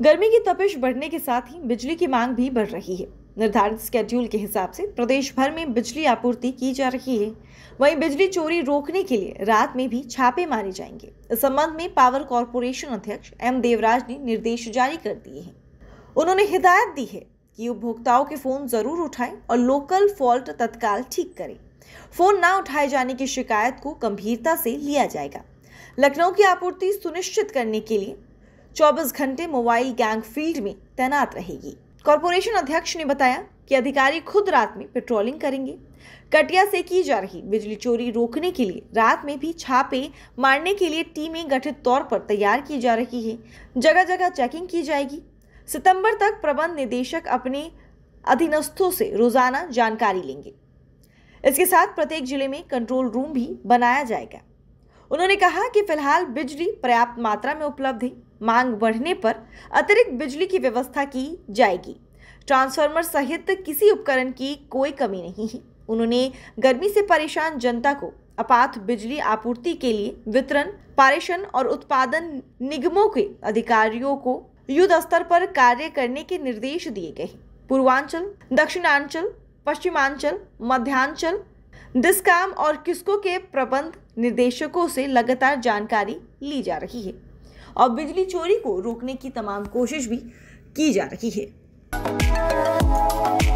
गर्मी की तपिश बढ़ने के साथ ही बिजली की मांग भी बढ़ रही है निर्धारित स्केड्यूल के हिसाब से प्रदेश भर में बिजली आपूर्ति की जा रही है वहीं बिजली चोरी रोकने के लिए रात में भी छापे मारे जाएंगे इस संबंध में पावर कॉरपोरेशन अध्यक्ष एम देवराज ने निर्देश जारी कर दिए हैं उन्होंने हिदायत दी है कि उपभोक्ताओं के फोन जरूर उठाएं और लोकल फॉल्ट तत्काल ठीक करें फोन ना उठाए जाने की शिकायत को गंभीरता से लिया जाएगा लखनऊ की आपूर्ति सुनिश्चित करने के लिए 24 घंटे मोबाइल गैंग फील्ड में तैनात रहेगी कॉरपोरेशन अध्यक्ष ने बताया कि अधिकारी खुद रात में पेट्रोलिंग करेंगे कटिया से की जा रही बिजली चोरी रोकने के लिए रात में भी छापे मारने के लिए टीमें गठित तौर पर तैयार की जा रही है जगह जगह चेकिंग की जाएगी सितंबर तक प्रबंध निदेशक अपने अधीनस्थों से रोजाना जानकारी लेंगे इसके साथ प्रत्येक जिले में कंट्रोल रूम भी बनाया जाएगा उन्होंने कहा कि फिलहाल बिजली पर्याप्त मात्रा में उपलब्ध है मांग बढ़ने पर अतिरिक्त बिजली की व्यवस्था की जाएगी ट्रांसफार्मर सहित किसी उपकरण की कोई कमी नहीं है उन्होंने गर्मी से परेशान जनता को अपात बिजली आपूर्ति के लिए वितरण पारेषण और उत्पादन निगमों के अधिकारियों को युद्ध स्तर पर कार्य करने के निर्देश दिए गए पूर्वांचल दक्षिणांचल पश्चिमांचल मध्यांचल डिस्काम और किस्को के प्रबंध निर्देशकों से लगातार जानकारी ली जा रही है और बिजली चोरी को रोकने की तमाम कोशिश भी की जा रही है